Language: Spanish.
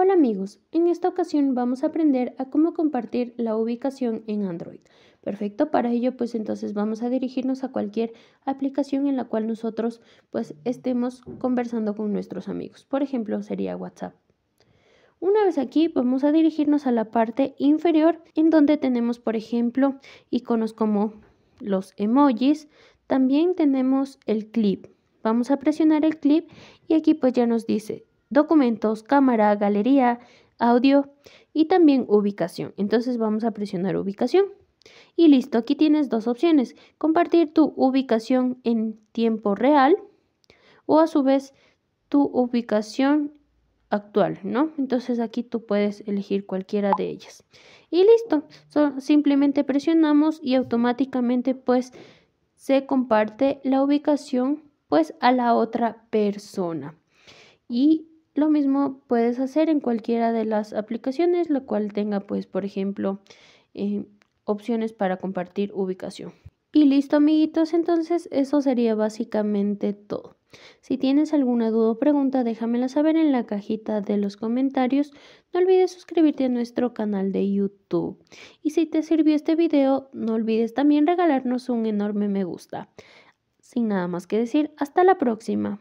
Hola amigos, en esta ocasión vamos a aprender a cómo compartir la ubicación en Android. Perfecto, para ello pues entonces vamos a dirigirnos a cualquier aplicación en la cual nosotros pues estemos conversando con nuestros amigos. Por ejemplo, sería WhatsApp. Una vez aquí vamos a dirigirnos a la parte inferior en donde tenemos por ejemplo iconos como los emojis, también tenemos el clip. Vamos a presionar el clip y aquí pues ya nos dice documentos, cámara, galería, audio y también ubicación. Entonces vamos a presionar ubicación. Y listo, aquí tienes dos opciones, compartir tu ubicación en tiempo real o a su vez tu ubicación actual, ¿no? Entonces aquí tú puedes elegir cualquiera de ellas. Y listo, simplemente presionamos y automáticamente pues se comparte la ubicación pues a la otra persona. Y lo mismo puedes hacer en cualquiera de las aplicaciones, lo cual tenga, pues, por ejemplo, eh, opciones para compartir ubicación. Y listo, amiguitos, entonces eso sería básicamente todo. Si tienes alguna duda o pregunta, déjamela saber en la cajita de los comentarios. No olvides suscribirte a nuestro canal de YouTube. Y si te sirvió este video, no olvides también regalarnos un enorme me gusta. Sin nada más que decir, hasta la próxima.